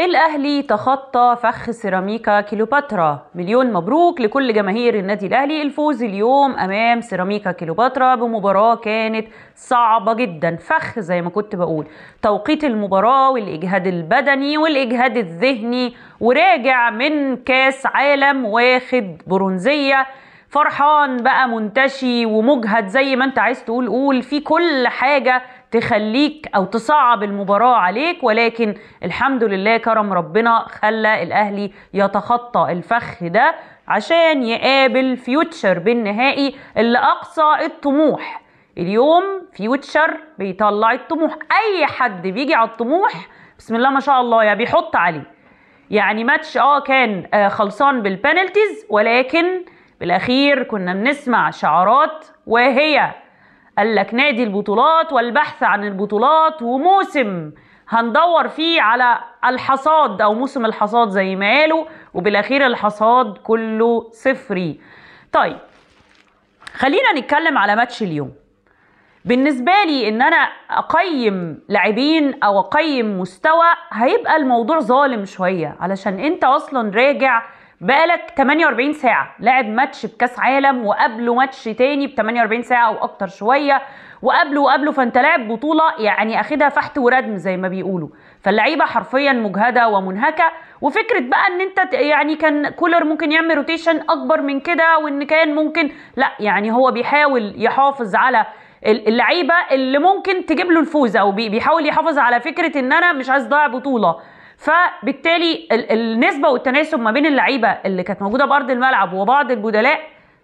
الأهلي تخطى فخ سيراميكا كيلوباترا مليون مبروك لكل جماهير النادي الأهلي الفوز اليوم أمام سيراميكا كيلوباترا بمباراة كانت صعبة جدا فخ زي ما كنت بقول توقيت المباراة والإجهاد البدني والإجهاد الذهني وراجع من كاس عالم واخد برونزية فرحان بقى منتشي ومجهد زي ما انت عايز تقول قول في كل حاجة تخليك او تصعب المباراه عليك ولكن الحمد لله كرم ربنا خلى الاهلي يتخطى الفخ ده عشان يقابل فيوتشر بالنهائي اللي اقصى الطموح اليوم فيوتشر بيطلع الطموح اي حد بيجي على الطموح بسم الله ما شاء الله يا بيحط عليه يعني ماتش اه كان آه خلصان بالبنالتيز ولكن بالاخير كنا بنسمع شعارات واهيه قال لك نادي البطولات والبحث عن البطولات وموسم هندور فيه على الحصاد او موسم الحصاد زي ما قالوا وبالاخير الحصاد كله صفري طيب خلينا نتكلم على ماتش اليوم بالنسبه لي ان انا اقيم لاعبين او اقيم مستوى هيبقى الموضوع ظالم شويه علشان انت اصلا راجع بقالك 48 ساعه لاعب ماتش بكاس عالم وقبله ماتش تاني ب 48 ساعه او اكتر شويه وقبله وقبله فانت لاعب بطوله يعني اخدها فحت وردم زي ما بيقولوا فاللعيبه حرفيا مجهده ومنهكه وفكره بقى ان انت يعني كان كولر ممكن يعمل روتيشن اكبر من كده وان كان ممكن لا يعني هو بيحاول يحافظ على اللعيبه اللي ممكن تجيب له الفوز او بيحاول يحافظ على فكره ان انا مش عايز اضيع بطوله فبالتالي النسبه والتناسب ما بين اللعيبه اللي كانت موجوده بارض الملعب وبعض البدلاء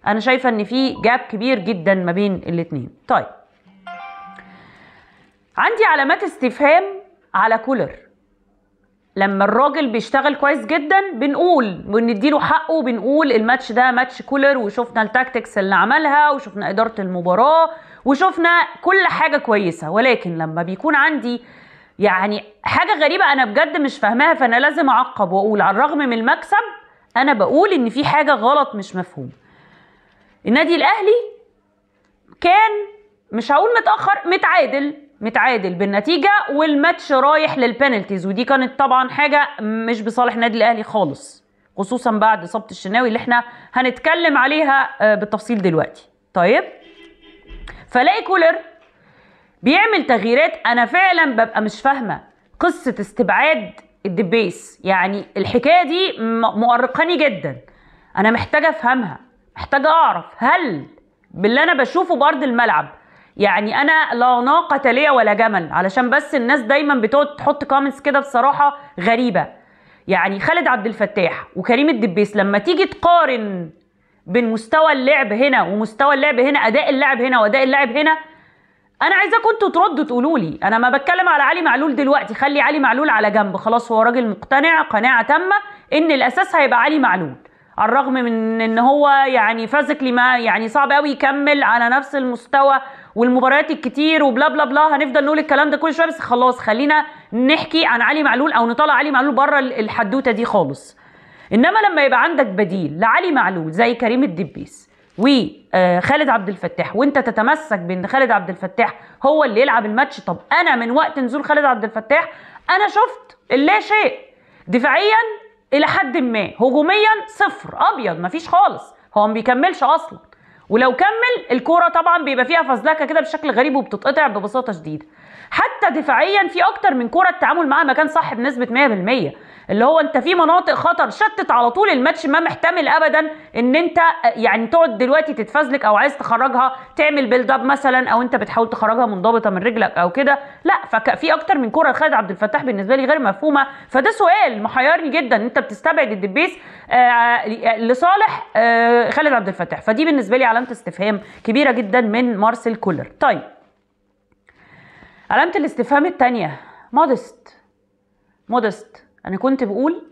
انا شايفه ان في جاب كبير جدا ما بين الاثنين طيب عندي علامات استفهام على كولر لما الراجل بيشتغل كويس جدا بنقول بنديله حقه وبنقول الماتش ده ماتش كولر وشفنا التاكتكس اللي عملها وشفنا اداره المباراه وشفنا كل حاجه كويسه ولكن لما بيكون عندي يعني حاجة غريبة أنا بجد مش فاهماها فأنا لازم أعقب وأقول على الرغم من المكسب أنا بقول إن في حاجة غلط مش مفهومة. النادي الأهلي كان مش هقول متأخر متعادل متعادل بالنتيجة والماتش رايح للبنالتيز ودي كانت طبعا حاجة مش بصالح النادي الأهلي خالص خصوصا بعد إصابة الشناوي اللي احنا هنتكلم عليها آه، بالتفصيل دلوقتي. طيب فلاقي كولر بيعمل تغييرات انا فعلا ببقى مش فاهمه قصه استبعاد الدبيس يعني الحكايه دي مؤرقاني جدا انا محتاجه افهمها محتاجه اعرف هل باللي انا بشوفه بارض الملعب يعني انا لا ناقه ليا ولا جمل علشان بس الناس دايما بتقعد تحط كومنتس كده بصراحه غريبه يعني خالد عبد الفتاح وكريم الدبيس لما تيجي تقارن بين مستوى اللعب هنا ومستوى اللعب هنا اداء اللاعب هنا واداء اللاعب هنا انا عايزاكم انتوا تردوا تقولوا لي انا ما بتكلم على علي معلول دلوقتي خلي علي معلول على جنب خلاص هو راجل مقتنع قناعه تامه ان الاساس هيبقى علي معلول على الرغم من ان هو يعني فازكلي ما يعني صعب قوي يكمل على نفس المستوى والمباريات الكتير وبلا بلا بلا هنفضل نقول الكلام ده كل شويه بس خلاص خلينا نحكي عن علي معلول او نطلع علي معلول بره الحدوته دي خالص انما لما يبقى عندك بديل لعلي معلول زي كريم الدبيس وخالد آه، عبد الفتاح وانت تتمسك بان خالد عبد الفتاح هو اللي يلعب الماتش طب انا من وقت نزول خالد عبد الفتاح انا شفت اللا شيء دفاعيا الى حد ما هجوميا صفر ابيض ما فيش خالص هو ما بيكملش اصلا ولو كمل الكوره طبعا بيبقى فيها فزلكه كده بشكل غريب وبتتقطع ببساطه شديده حتى دفاعيا في اكتر من كوره التعامل معاها ما كان صح بنسبه 100% اللي هو انت في مناطق خطر شتت على طول الماتش ما محتمل ابدا ان انت يعني تقعد دلوقتي تتفزلك او عايز تخرجها تعمل بيلد اب مثلا او انت بتحاول تخرجها منضبطه من رجلك او كده لا ففي اكتر من كره لخالد عبد الفتاح بالنسبه لي غير مفهومه فده سؤال محيرني جدا انت بتستبعد الدبيس آه، لصالح آه، خالد عبد الفتاح فدي بالنسبه لي علامه استفهام كبيره جدا من مارسيل كولر طيب علامه الاستفهام الثانيه مودست مودست انا كنت بقول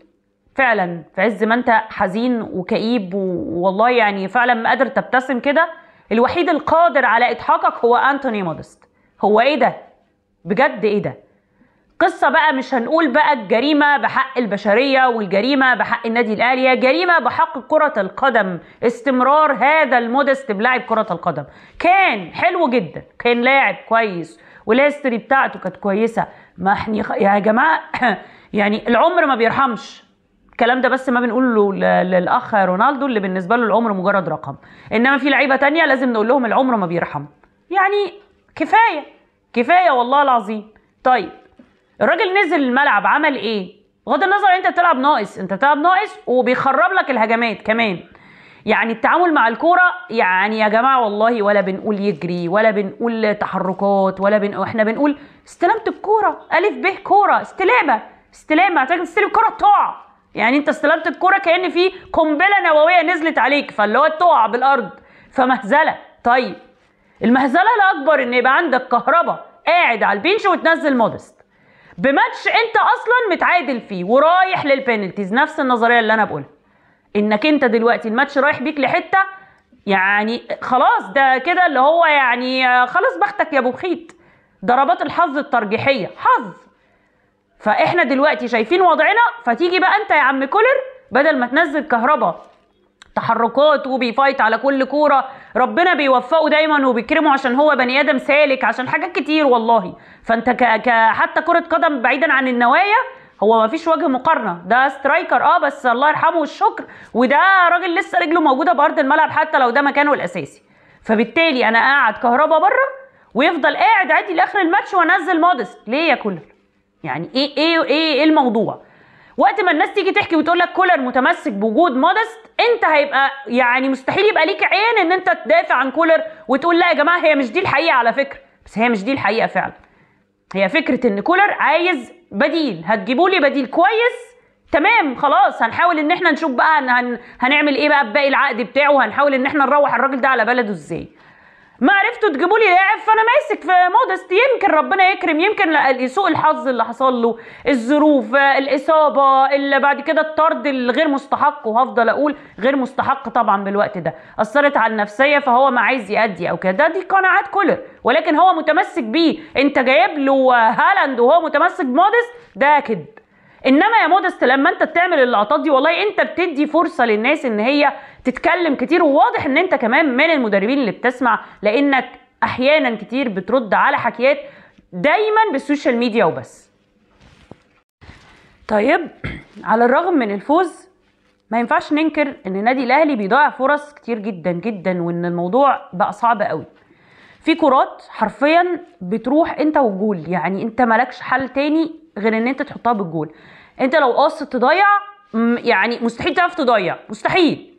فعلا في عز ما انت حزين وكئيب والله يعني فعلا ما قادر تبتسم كده الوحيد القادر على اضحاكك هو انتوني مودست هو ايه ده بجد ايه ده قصة بقى مش هنقول بقى الجريمة بحق البشرية والجريمة بحق النادي الأهلي جريمة بحق كرة القدم استمرار هذا المودست بلاعب كرة القدم كان حلو جدا كان لاعب كويس والهيستوري بتاعته كانت كويسه ما احنا يا جماعه يعني العمر ما بيرحمش الكلام ده بس ما بنقوله للاخ رونالدو اللي بالنسبه له العمر مجرد رقم انما في لعيبه تانية لازم نقول لهم العمر ما بيرحم يعني كفايه كفايه والله العظيم طيب الراجل نزل الملعب عمل ايه بغض النظر انت بتلعب ناقص انت بتلعب ناقص وبيخرب لك الهجمات كمان يعني التعامل مع الكوره يعني يا جماعه والله ولا بنقول يجري ولا بنقول تحركات ولا بن... احنا بنقول استلمت الكوره الف ب كوره استلامه استلامه هتاخد تستلم الكوره تقع يعني انت استلمت الكوره كان في قنبله نوويه نزلت عليك فاللي هو تقع بالارض فمهزله طيب المهزله الاكبر ان يبقى عندك كهرباء قاعد على البنش وتنزل مودست بماتش انت اصلا متعادل فيه ورايح للبينالتيز نفس النظريه اللي انا بقولها انك انت دلوقتي الماتش رايح بيك لحته يعني خلاص ده كده اللي هو يعني خلاص بختك يا ابو بخيت ضربات الحظ الترجيحيه حظ فاحنا دلوقتي شايفين وضعنا فتيجي بقى انت يا عم كولر بدل ما تنزل كهرباء تحركات وبيفايت على كل كوره ربنا بيوفقه دايما وبيكرمه عشان هو بني ادم سالك عشان حاجات كتير والله فانت ك... ك... حتى كره قدم بعيدا عن النوايا هو ما فيش وجه مقارنه ده سترايكر اه بس الله يرحمه والشكر وده راجل لسه رجله موجوده بارض الملعب حتى لو ده مكانه الاساسي فبالتالي انا قاعد كهربا بره ويفضل قاعد عادي لاخر الماتش وانزل مودست ليه يا كولر يعني ايه ايه ايه, إيه الموضوع وقت ما الناس تيجي تحكي وتقول لك كولر متمسك بوجود مودست انت هيبقى يعني مستحيل يبقى ليك عين ان انت تدافع عن كولر وتقول لا يا جماعه هي مش دي الحقيقه على فكره بس هي مش دي الحقيقه فعلا هي فكره ان كولر عايز بديل هتجيبوا لي بديل كويس تمام خلاص هنحاول ان احنا نشوف بقى هن... هنعمل ايه بقى بباقي العقد بتاعه هنحاول ان احنا نروح الراجل ده على بلده ازاي ما عرفتوا تجيبوا لي لاعب فانا ماسك في مودست يمكن ربنا يكرم يمكن سوء الحظ اللي حصل له الظروف الاصابه اللي بعد كده الطرد الغير مستحق وهفضل اقول غير مستحق طبعا بالوقت ده اثرت على النفسيه فهو ما عايز يأدي او كده دي قناعات كولر ولكن هو متمسك بيه انت جايب له هالاند وهو متمسك بمودست ده كده انما يا مودست لما انت بتعمل اللقطات دي والله انت بتدي فرصه للناس ان هي تتكلم كتير وواضح ان انت كمان من المدربين اللي بتسمع لانك احيانا كتير بترد على حكيات دايما بالسوشيال ميديا وبس طيب على الرغم من الفوز ما ينفعش ننكر ان نادي الاهلي بيضيع فرص كتير جدا جدا وان الموضوع بقى صعب قوي في كرات حرفيا بتروح انت والجول يعني انت مالكش حل تاني غير ان انت تحطها بالجول انت لو قاصد تضيع يعني مستحيل تعرف تضيع مستحيل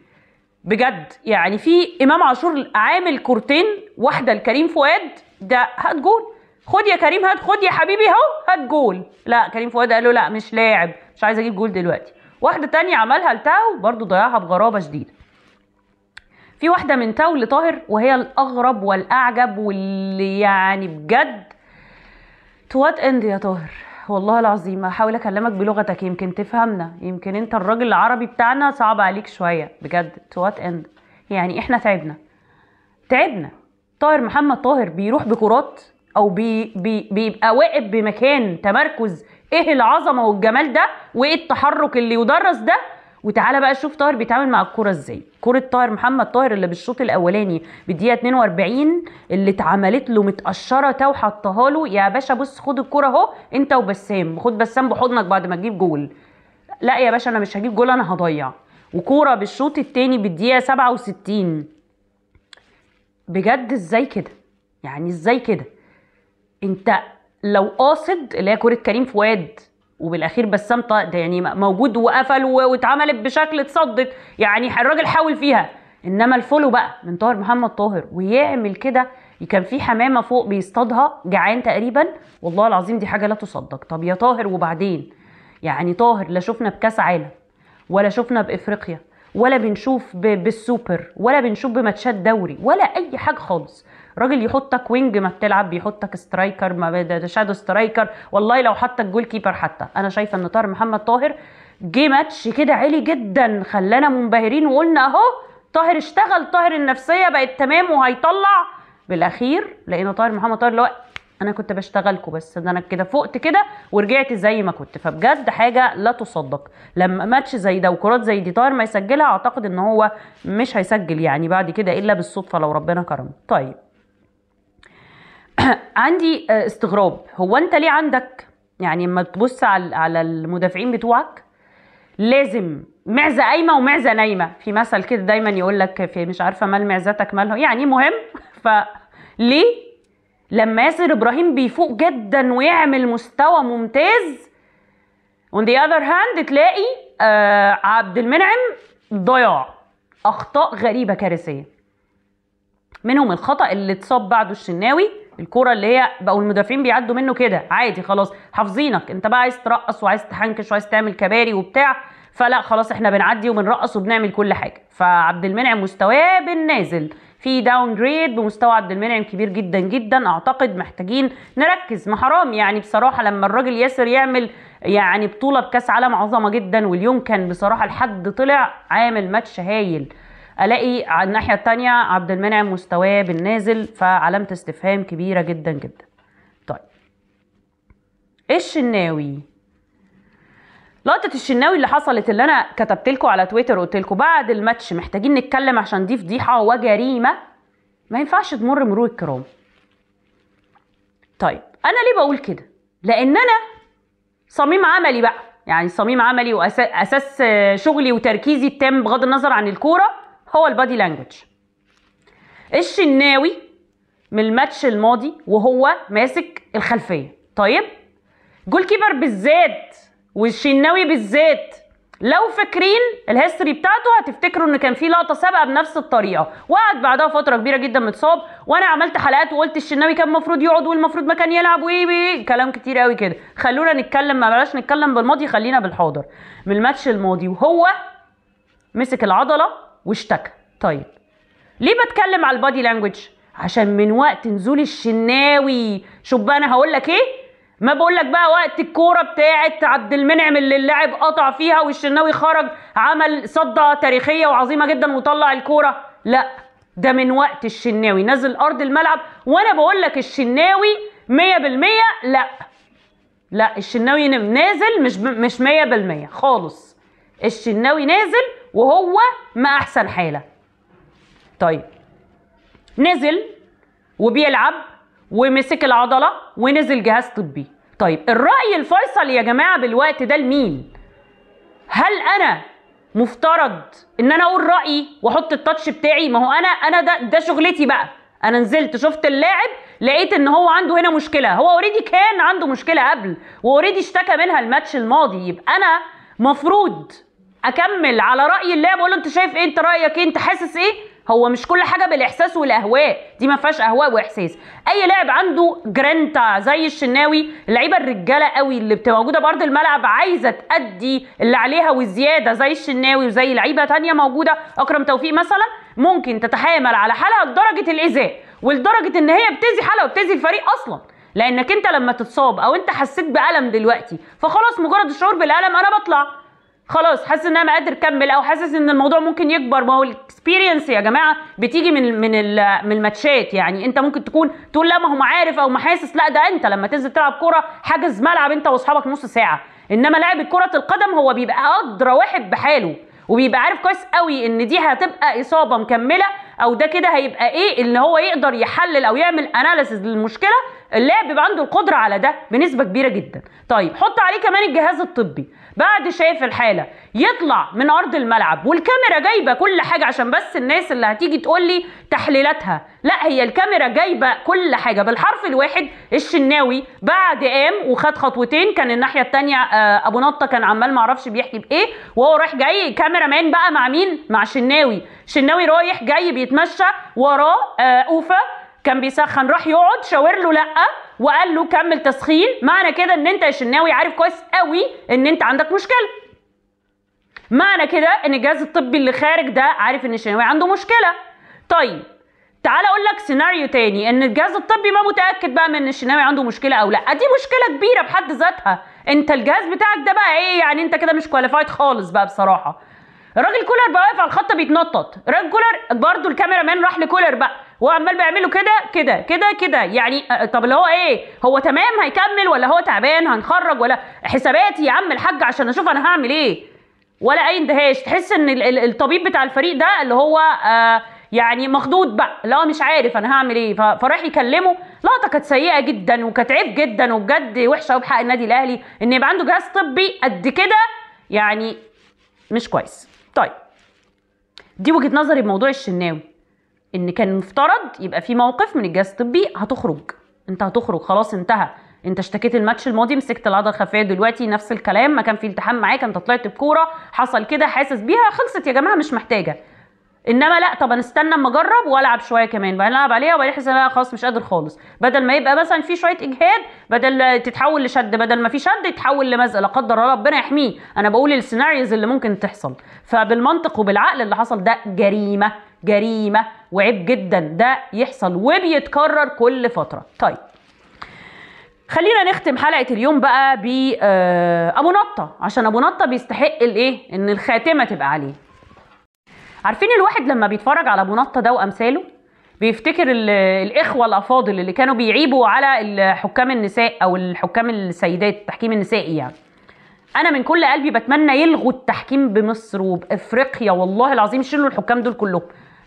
بجد يعني في امام عاشور عامل كورتين واحده لكريم فؤاد ده هات جول خد يا كريم هات خد يا حبيبي اهو هات جول لا كريم فؤاد قال له لا مش لاعب مش عايز اجيب جول دلوقتي واحده تانية عملها لتاو برضو ضيعها بغرابه شديده في واحده من تاو لطاهر وهي الاغرب والاعجب واللي يعني بجد توات اند يا طاهر والله العظيم هحاول اكلمك بلغتك يمكن تفهمنا يمكن انت الراجل العربي بتاعنا صعب عليك شويه بجد تو وات اند يعني احنا تعبنا تعبنا طاهر محمد طاهر بيروح بكرات او بي بي بيبقى واقف بمكان تمركز ايه العظمه والجمال ده وايه التحرك اللي يدرس ده وتعالى بقى شوف طاهر بيتعامل مع الكوره ازاي كوره طاهر محمد طاهر اللي بالشوط الاولاني بالدقيقه 42 اللي اتعملت له متقشره تا وحطها له يا باشا بص خد الكوره اهو انت وبسام خد بسام بحضنك بعد ما تجيب جول لا يا باشا انا مش هجيب جول انا هضيع وكوره بالشوط الثاني بالدقيقه 67 بجد ازاي كده يعني ازاي كده انت لو قاصد اللي هي كوره كريم فؤاد وبالاخير بسام ده يعني موجود وقفل واتعملت بشكل اتصدت يعني الراجل حاول فيها انما الفولو بقى من طاهر محمد طاهر ويعمل كده كان في حمامه فوق بيصطادها جعان تقريبا والله العظيم دي حاجه لا تصدق طب يا طاهر وبعدين يعني طاهر لا شفنا بكاس عالم ولا شفنا بافريقيا ولا بنشوف بالسوبر ولا بنشوف بماتشات دوري ولا اي حاجه خالص راجل يحطك وينج ما بتلعب بيحطك سترايكر ما شادو سترايكر والله لو حطك جول كيبر حتى انا شايفه ان طاهر محمد طاهر جه ماتش كده عالي جدا خلانا منبهرين وقلنا اهو طاهر اشتغل طاهر النفسيه بقت تمام وهيطلع بالاخير لقينا طاهر محمد طاهر اللي هو انا كنت بشتغلكم بس ده انا كده فقت كده ورجعت زي ما كنت فبجد حاجه لا تصدق لما ماتش زي ده وكرات زي دي طاهر ما يسجلها اعتقد ان هو مش هيسجل يعني بعد كده الا بالصدفه لو ربنا كرمه طيب عندي آه، استغراب هو انت ليه عندك يعني لما تبص على على المدافعين بتوعك لازم معزه قايمه ومعزه نايمه في مثل كده دايما يقول لك في مش عارفه مال معزتك مالها يعني مهم فليه لما ياسر ابراهيم بيفوق جدا ويعمل مستوى ممتاز اون ذا اذر هاند تلاقي آه عبد المنعم ضياع اخطاء غريبه كارثيه منهم الخطا اللي اتصاب بعده الشناوي الكوره اللي هي بقوا المدافعين بيعدوا منه كده عادي خلاص حافظينك انت بقى عايز ترقص وعايز تحنكش وعايز تعمل كباري وبتاع فلا خلاص احنا بنعدي وبنرقص وبنعمل كل حاجه فعبد المنعم مستواه بالنازل في داون جريد بمستوى عبد المنعم كبير جدا جدا اعتقد محتاجين نركز ما حرام يعني بصراحه لما الراجل ياسر يعمل يعني بطوله بكاس عالم عظمه جدا واليوم كان بصراحه الحد طلع عامل ماتش هايل الاقي على الناحيه الثانيه عبد المنعم مستواه بالنازل فعلامه استفهام كبيره جدا جدا طيب الشناوي لقطه الشناوي اللي حصلت اللي انا كتبت لكم على تويتر قلت لكم بعد الماتش محتاجين نتكلم عشان دي فضيحه وجريمه ما ينفعش تمر مرور الكرام طيب انا ليه بقول كده لان انا صميم عملي بقى يعني صميم عملي واساس شغلي وتركيزي التام بغض النظر عن الكوره هو البادي لانجوج الشناوي من الماتش الماضي وهو ماسك الخلفيه طيب جول كيبر بالذات والشناوي بالذات لو فاكرين الهيستوري بتاعته هتفتكروا ان كان في لقطه سابقه بنفس الطريقه وقعد بعدها فتره كبيره جدا متصاب وانا عملت حلقات وقلت الشناوي كان المفروض يقعد والمفروض ما كان يلعب وايه كلام كتير قوي كده خلونا نتكلم ما بلاش نتكلم بالماضي خلينا بالحاضر من الماتش الماضي وهو مسك العضله واشتكى طيب ليه بتكلم على البادي لانجوج عشان من وقت نزول الشناوي شوف بقى انا هقول لك ايه ما بقول لك بقى وقت الكوره بتاعه عبد المنعم اللي اللاعب قطع فيها والشناوي خرج عمل صده تاريخيه وعظيمه جدا وطلع الكوره لا ده من وقت الشناوي نزل ارض الملعب وانا بقول لك الشناوي 100% لا لا الشناوي نازل مش مش 100% خالص الشناوي نازل وهو ما احسن حاله طيب نزل وبيلعب ومسك العضله ونزل جهاز طبي طيب الراي الفيصل يا جماعه بالوقت ده لمين هل انا مفترض ان انا اقول رايي واحط التاتش بتاعي ما هو انا انا ده ده شغلتي بقى انا نزلت شفت اللاعب لقيت ان هو عنده هنا مشكله هو اوريدي كان عنده مشكله قبل واوريدي اشتكى منها الماتش الماضي يبقى انا مفروض اكمل على راي الله بقول له انت شايف ايه انت رايك ايه انت حاسس ايه هو مش كل حاجه بالاحساس والاهواء دي ما فيهاش اهواء واحساس اي لاعب عنده جرانتا زي الشناوي اللعيبه الرجاله قوي اللي بتبقى موجوده بارض الملعب عايزه تادي اللي عليها وزياده زي الشناوي وزي لعيبه تانية موجوده اكرم توفيق مثلا ممكن تتحامل على حالها لدرجه الايذاء ولدرجه ان هي بتزي حالها وبتزي الفريق اصلا لانك انت لما تتصاب او انت حسيت بالم دلوقتي فخلاص مجرد الشعور بالالم انا بطلع خلاص حاسس ان انا قادر اكمل او حاسس ان الموضوع ممكن يكبر ما هو الاكسبيرينس يا جماعه بتيجي من من من الماتشات يعني انت ممكن تكون تقول لا ما هو عارف او ما حاسس لا ده انت لما تنزل تلعب كوره حاجز ملعب انت واصحابك نص ساعه انما لاعب كره القدم هو بيبقى ادرى واحد بحاله وبيبقى عارف كويس قوي ان دي هتبقى اصابه مكمله او ده كده هيبقى ايه اللي هو يقدر يحلل او يعمل اناليسز للمشكله اللاعب بيبقى عنده القدره على ده بنسبه كبيره جدا طيب حط عليه كمان الجهاز الطبي بعد شايف الحاله يطلع من ارض الملعب والكاميرا جايبه كل حاجه عشان بس الناس اللي هتيجي تقول لي تحليلاتها لا هي الكاميرا جايبه كل حاجه بالحرف الواحد الشناوي بعد قام وخد خطوتين كان الناحيه التانية آه، ابو نطه كان عمال ما بيحكي بايه وهو رايح جاي كاميرا مان بقى مع مين مع شناوي شناوي رايح جاي بيتمشى وراه آه، اوفا كان بيسخن راح يقعد شاور له لا وقال له كمل تسخين معنى كده ان انت يا شناوي عارف كويس قوي ان انت عندك مشكله معنى كده ان الجهاز الطبي اللي خارج ده عارف ان الشناوي عنده مشكله طيب تعال اقول لك سيناريو تاني ان الجهاز الطبي ما متاكد بقى من ان الشناوي عنده مشكله او لا دي مشكله كبيره بحد ذاتها انت الجهاز بتاعك ده بقى ايه يعني انت كده مش كواليفايد خالص بقى بصراحه الراجل كولر بقى واقف على الخط بيتنطط الراجل كولر برضه الكاميرا مان راح لكولر بقى وعمال بيعملوا كده كده كده كده يعني آه، آه، طب اللي هو ايه هو تمام هيكمل ولا هو تعبان هنخرج ولا حساباتي يا عم الحاج عشان اشوف انا هعمل ايه ولا اي اندهاش تحس ان الطبيب بتاع الفريق ده اللي هو آه يعني مخدود بقى لا مش عارف انا هعمل ايه فراح يكلمه لقطه كانت سيئه جدا وكانت عيب جدا وبجد وحشه قوي بحق النادي الاهلي ان يبقى عنده جهاز طبي قد كده يعني مش كويس طيب دي وجهه نظري بموضوع الشناوي ان كان مفترض يبقى في موقف من الجهاز الطبي هتخرج انت هتخرج خلاص انتهى انت اشتكيت الماتش الماضي مسكت العضله الخفيه دلوقتي نفس الكلام ما كان في التحام معاك انت طلعت بكوره حصل كده حاسس بيها خلصت يا جماعه مش محتاجه انما لا طب انا استنى اما اجرب والعب شويه كمان بقى العب عليها وبعدين احس ان انا خلاص مش قادر خالص بدل ما يبقى مثلا في شويه اجهاد بدل تتحول لشد بدل ما في شد يتحول لمزق لا قدر الله ربنا يحميه انا بقول السيناريوز اللي ممكن تحصل فبالمنطق وبالعقل اللي حصل ده جريمه جريمه وعيب جدا ده يحصل وبيتكرر كل فتره طيب خلينا نختم حلقه اليوم بقى ب آه، ابو نطه عشان ابو نطه بيستحق الايه ان الخاتمه تبقى عليه عارفين الواحد لما بيتفرج على ابو نطه ده وامثاله بيفتكر الاخوه الافاضل اللي كانوا بيعيبوا على الحكام النساء او الحكام السيدات التحكيم النسائي يعني انا من كل قلبي بتمنى يلغوا التحكيم بمصر وبافريقيا والله العظيم شيلوا الحكام دول كلهم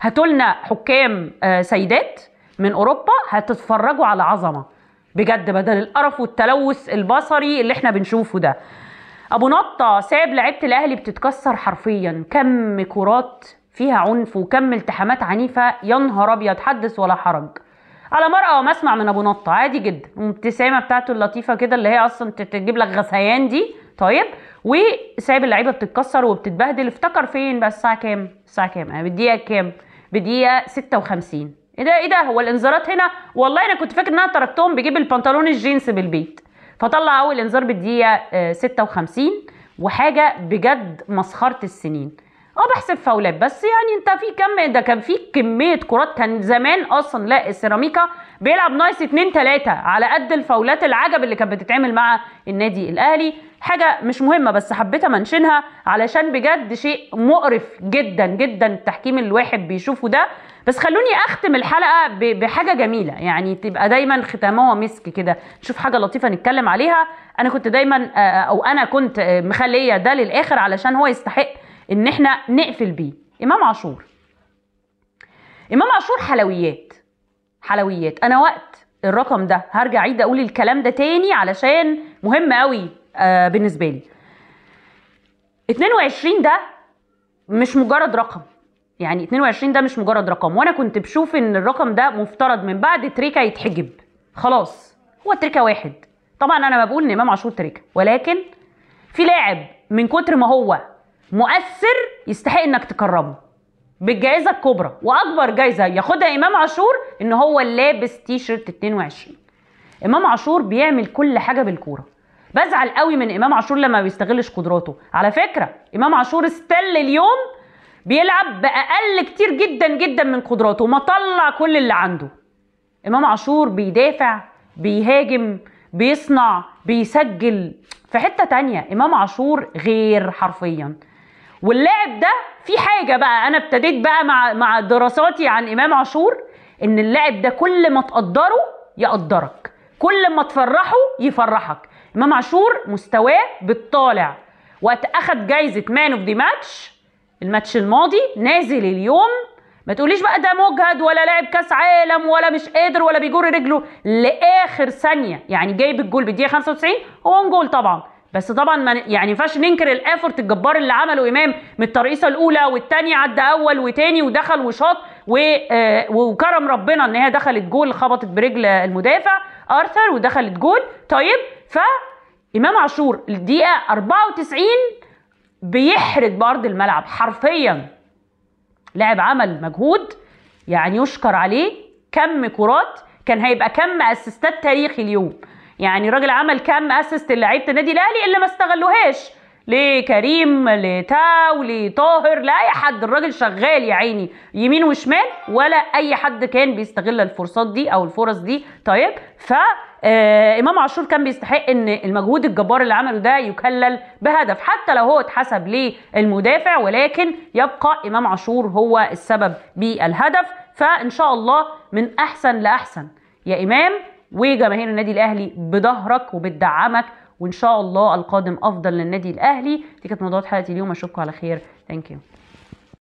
هاتوا لنا حكام آه، سيدات من اوروبا هتتفرجوا على عظمه بجد بدل القرف والتلوث البصري اللي احنا بنشوفه ده ابو نطه ساب لعيبه الاهلي بتتكسر حرفيا كم كرات فيها عنف وكم التحامات عنيفه يا نهار ابيض حدث ولا حرج على مرأة وما اسمع من ابو نطه عادي جدا الابتسامه بتاعته اللطيفه كده اللي هي اصلا تجيب لك غثيان دي طيب وسايب اللعيبه بتتكسر وبتتبهدل افتكر فين بقى الساعه كام الساعه كام يعني انا بديها كام بدقيقه 56 ايه ده ايه ده هو الانذارات هنا والله انا كنت فاكر ان انا تركتهم بجيب البنطلون الجينز بالبيت فطلع اول انذار بالدقيقه 56 آه، وحاجه بجد مسخره السنين اه بحسب فاولات بس يعني انت في كم ده كان في كميه كرات كان زمان اصلا لا السيراميكا بيلعب نايس 2 3 على قد الفاولات العجب اللي كانت بتتعمل مع النادي الاهلي حاجه مش مهمه بس حبيت امنشنها علشان بجد شيء مقرف جدا جدا التحكيم الواحد بيشوفه ده بس خلوني اختم الحلقه بحاجه جميله يعني تبقى دايما ختامها مسك كده نشوف حاجه لطيفه نتكلم عليها انا كنت دايما آه، آه، او انا كنت آه، مخليه ده للاخر علشان هو يستحق ان احنا نقفل بيه امام عاشور امام عاشور حلويات حلويات انا وقت الرقم ده هرجع عيد اقول الكلام ده تاني علشان مهم قوي آه، بالنسبه لي 22 ده مش مجرد رقم يعني 22 ده مش مجرد رقم وانا كنت بشوف ان الرقم ده مفترض من بعد تريكا يتحجب خلاص هو تريكا واحد طبعا انا ما بقول ان امام عاشور تريكا ولكن في لاعب من كتر ما هو مؤثر يستحق انك تكرمه بالجائزه الكبرى واكبر جائزه ياخدها امام عاشور ان هو لابس تي شيرت 22 امام عاشور بيعمل كل حاجه بالكوره بزعل قوي من امام عاشور لما بيستغلش قدراته على فكره امام عاشور استل اليوم بيلعب باقل كتير جدا جدا من قدراته ما طلع كل اللي عنده امام عاشور بيدافع بيهاجم بيصنع بيسجل في حته تانية امام عاشور غير حرفيا واللاعب ده في حاجه بقى انا ابتديت بقى مع مع دراساتي عن امام عاشور ان اللاعب ده كل ما تقدره يقدرك كل ما تفرحه يفرحك امام عاشور مستواه بالطالع وقت اخد جايزه مان اوف ذا ماتش الماتش الماضي نازل اليوم ما تقوليش بقى ده مجهد ولا لاعب كاس عالم ولا مش قادر ولا بيجر رجله لاخر ثانيه يعني جايب الجول بالدقيقه 95 هو جول طبعا بس طبعا ما يعني ما ينفعش ننكر الافورت الجبار اللي عمله امام من الترقيصه الاولى والثانيه عدى اول وتاني ودخل وشاط آه، وكرم ربنا ان هي دخلت جول خبطت برجل المدافع ارثر ودخلت جول طيب فامام عاشور الدقيقه 94 بيحرق بارض الملعب حرفيا لاعب عمل مجهود يعني يشكر عليه كم كرات كان هيبقى كم اسيستات تاريخي اليوم يعني الراجل عمل كم اسيست لعيبه النادي الاهلي اللي ما استغلوهاش لكريم لتاو لطاهر لاي حد الراجل شغال يا عيني يمين وشمال ولا اي حد كان بيستغل الفرصات دي او الفرص دي طيب ف آه امام عاشور كان بيستحق ان المجهود الجبار اللي عمله ده يكلل بهدف حتى لو هو اتحسب للمدافع ولكن يبقى امام عاشور هو السبب بالهدف فان شاء الله من احسن لاحسن يا امام وجماهير النادي الاهلي بظهرك وبتدعمك وان شاء الله القادم افضل للنادي الاهلي دي كانت موضوعات حلقه اليوم اشوفكم على خير ثانك يو